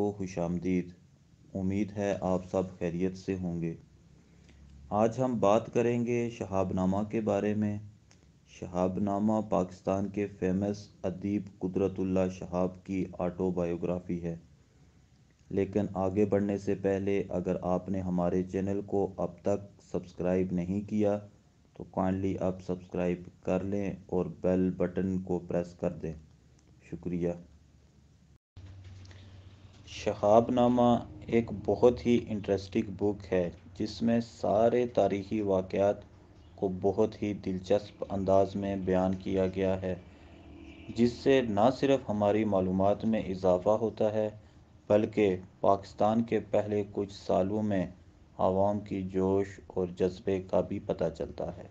को खुश आमदीद उम्मीद है आप सब खैरियत से होंगे आज हम बात करेंगे शहाबनामा के बारे में शहाबनामा पाकिस्तान के फेमस अदीब कुदरतुल्ला शहाब की ऑटोबायोग्राफ़ी है लेकिन आगे बढ़ने से पहले अगर आपने हमारे चैनल को अब तक सब्सक्राइब नहीं किया तो काइंडली आप सब्सक्राइब कर लें और बेल बटन को प्रेस कर दें शुक्रिया शहाबनामा एक बहुत ही इंटरेस्टिंग बुक है जिसमें सारे तारीखी वाक़ को बहुत ही दिलचस्प अंदाज में बयान किया गया है जिससे न सिर्फ हमारी मालूम में इजाफ़ा होता है बल्कि पाकिस्तान के पहले कुछ सालों में आवाम की जोश और जज्बे का भी पता चलता है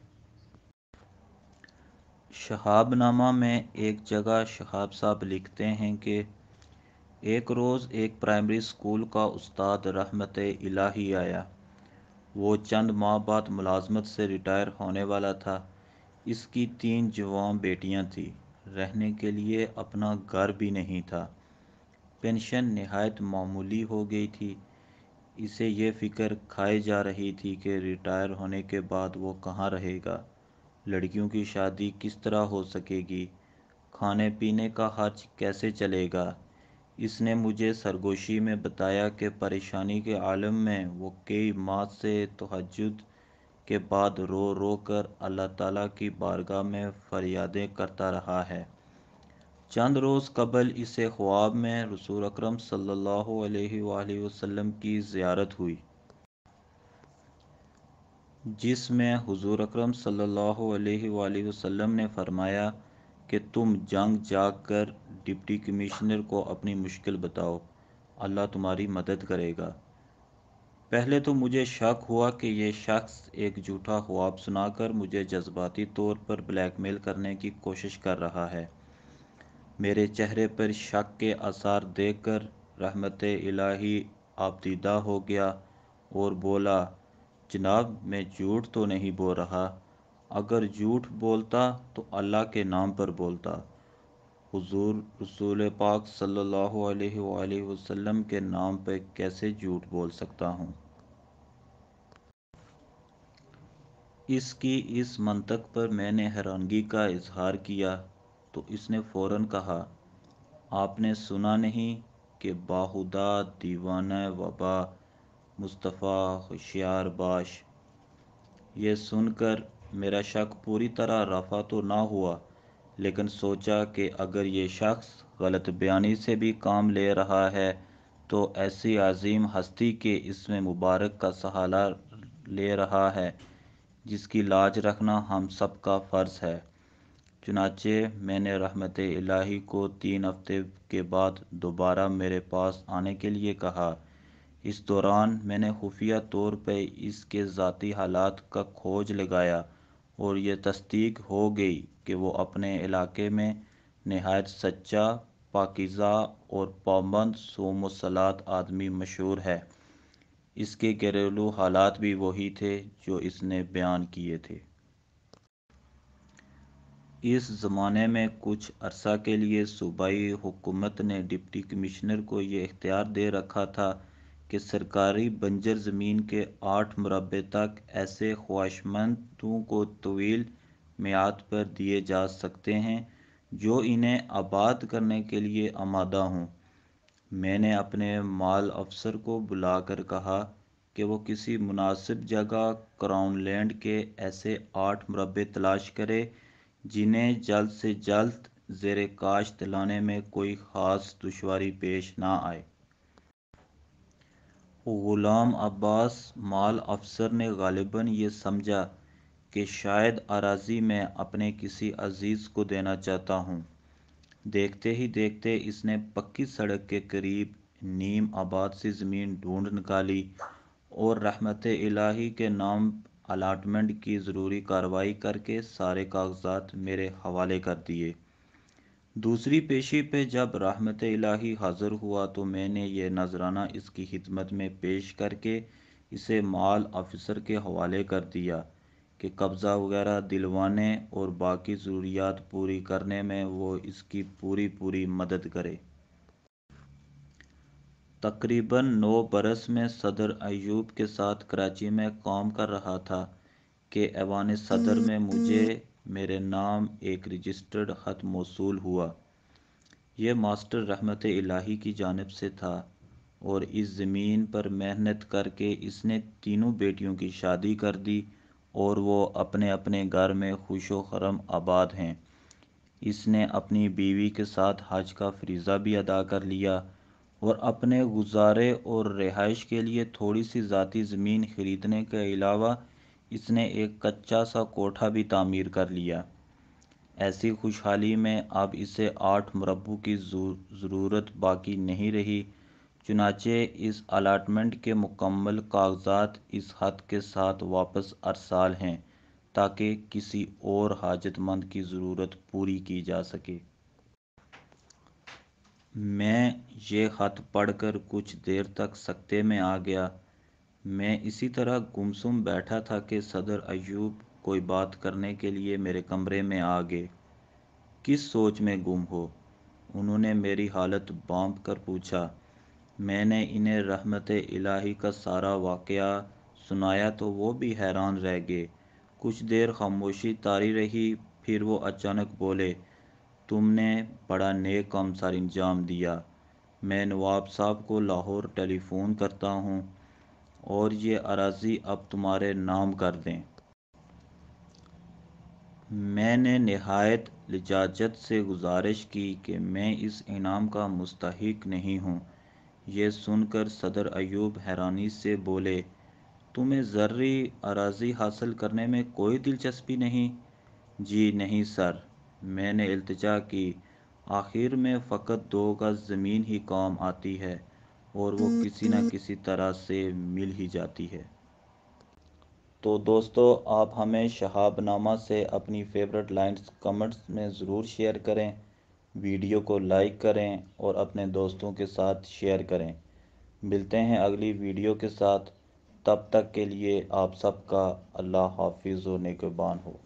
शहाबनामा में एक जगह शहाब साहब लिखते हैं कि एक रोज़ एक प्राइमरी स्कूल का उस्ताद रहमत इलाही आया वो चंद माह बाद मुलाजमत से रिटायर होने वाला था इसकी तीन जवान बेटियां थीं रहने के लिए अपना घर भी नहीं था पेंशन नहायत मामूली हो गई थी इसे ये फिक्र खाई जा रही थी कि रिटायर होने के बाद वो कहाँ रहेगा लड़कियों की शादी किस तरह हो सकेगी खाने पीने का खर्च कैसे चलेगा इसने मुझे सरगोशी में बताया कि परेशानी के आलम में वो कई माह से तहजद के बाद रो रो कर अल्लाह ताला की बारगाह में फरियादें करता रहा है चंद रोज़ कबल इसे ख्वाब में रसूल अक्रम सल्लल्लाहु अलैहि वसल्लम की ज़्यारत हुई जिसमें हुजूर अकरम सल्लल्लाहु अलैहि वसल्लम ने फरमाया कि तुम जंग जाकर डिप्टी कमिश्नर को अपनी मुश्किल बताओ अल्लाह तुम्हारी मदद करेगा पहले तो मुझे शक हुआ कि यह शख्स एक झूठा ख्वाब सुनाकर मुझे जज्बाती तौर पर ब्लैकमेल करने की कोशिश कर रहा है मेरे चेहरे पर शक के आसार देखकर रहमत इलाही आपदीदा हो गया और बोला जनाब मैं झूठ तो नहीं बोल रहा अगर झूठ बोलता तो अल्लाह के नाम पर बोलता हुजूर रसूल पाक सल्लल्लाहु अलैहि वसल्लम के नाम पर कैसे झूठ बोल सकता हूँ इसकी इस मंतक पर मैंने हैरानगी का इजहार किया तो इसने फौरन कहा आपने सुना नहीं कि बाहुदा दीवाना वबा मुस्तफ़ा होशियार बाश ये सुनकर मेरा शक पूरी तरह रफा तो ना हुआ लेकिन सोचा कि अगर ये शख्स गलत बयानी से भी काम ले रहा है तो ऐसी अजीम हस्ती के इसमें मुबारक का सहारा ले रहा है जिसकी लाज रखना हम सब का फ़र्ज़ है चुनाचे मैंने रहमत इलाही को तीन हफ्ते के बाद दोबारा मेरे पास आने के लिए कहा इस दौरान मैंने खुफिया तौर पर इसके ज़ाती हालात का खोज लगाया और ये तस्दीक हो गई कि वो अपने इलाके में नहायत सच्चा पाकिज़ा और पाबंद सोमसलात आदमी मशहूर है इसके घरेलू हालात भी वही थे जो इसने बयान किए थे इस ज़माने में कुछ अरसा के लिए सूबाई हुकूमत ने डिप्टी कमिश्नर को ये इख्तियार दे रखा था कि सरकारी बंजर ज़मीन के आठ मुरबे तक ऐसे ख्वाहिशमंदों को तवील मियाद पर दिए जा सकते हैं जो इन्हें आबाद करने के लिए आमादा हों मैंने अपने माल अफसर को बुलाकर कहा कि वो किसी मुनासिब जगह क्राउन लैंड के ऐसे आठ मुरबे तलाश करे जिन्हें जल्द से जल्द जेर काश्त लाने में कोई ख़ास दुशारी पेश ना आए ग़ुलाम अब्बास माल अफसर ने गालिबा ये समझा कि शायद अराजी मैं अपने किसी अजीज़ को देना चाहता हूँ देखते ही देखते इसने पक्की सड़क के करीब नीम आबाद सी ज़मीन ढूंढ निकाली और रहमत इलाही के नाम अलाटमेंट की ज़रूरी कार्रवाई करके सारे कागजात मेरे हवाले कर दिए दूसरी पेशी पे जब रहमत इलाही हाज़िर हुआ तो मैंने ये नजराना इसकी खिदमत में पेश करके इसे माल ऑफिसर के हवाले कर दिया कि कब्ज़ा वगैरह दिलवाने और बाकी ज़रूरियात पूरी करने में वो इसकी पूरी पूरी मदद करे तकरीबन नौ बरस में सदर अयूब के साथ कराची में काम कर रहा था के ऐवान सदर में हम्म, मुझे हम्म। मेरे नाम एक रजिस्टर्ड ख़त मौसू हुआ यह मास्टर रहमत इलाही की जानब से था और इस ज़मीन पर मेहनत करके इसने तीनों बेटियों की शादी कर दी और वो अपने अपने घर में खुश खरम आबाद हैं इसने अपनी बीवी के साथ हज का फरीज़ा भी अदा कर लिया और अपने गुजारे और रिहाइश के लिए थोड़ी सी ज़ाती ज़मीन ख़रीदने के अलावा इसने एक कच्चा सा कोठा भी तामीर कर लिया ऐसी खुशहाली में अब इसे आठ मरबू की ज़रूरत बाकी नहीं रही चुनाचे इस अलाटमेंट के मुकम्मल कागजात इस हद के साथ वापस अरसाल हैं ताकि किसी और हाजतमंद की ज़रूरत पूरी की जा सके मैं ये खत पढ़कर कुछ देर तक सकते में आ गया मैं इसी तरह गुमसुम बैठा था कि सदर अयूब कोई बात करने के लिए मेरे कमरे में आ गए किस सोच में गुम हो उन्होंने मेरी हालत बांप कर पूछा मैंने इन्हें रहमत इलाही का सारा वाक़ सुनाया तो वो भी हैरान रह गए कुछ देर खामोशी तारी रही फिर वो अचानक बोले तुमने बड़ा नेक काम सर अंजाम दिया मैं नवाब साहब को लाहौर टेलीफोन करता हूँ और ये अराजी अब तुम्हारे नाम कर दें मैंने नहायत लिजाजत से गुजारिश की कि मैं इस इनाम का मुस्तक नहीं हूँ यह सुनकर सदर अयूब हैरानी से बोले तुम्हें ज़र्री अराजी हासिल करने में कोई दिलचस्पी नहीं जी नहीं सर मैंने अल्तजा की आखिर में फ़कत दो गज़ ज़मीन ही काम आती है और वो किसी ना किसी तरह से मिल ही जाती है तो दोस्तों आप हमें शहाबनामा से अपनी फेवरेट लाइंस कमेंट्स में ज़रूर शेयर करें वीडियो को लाइक करें और अपने दोस्तों के साथ शेयर करें मिलते हैं अगली वीडियो के साथ तब तक के लिए आप सबका अल्लाह हाफिज़ और नेकबान हो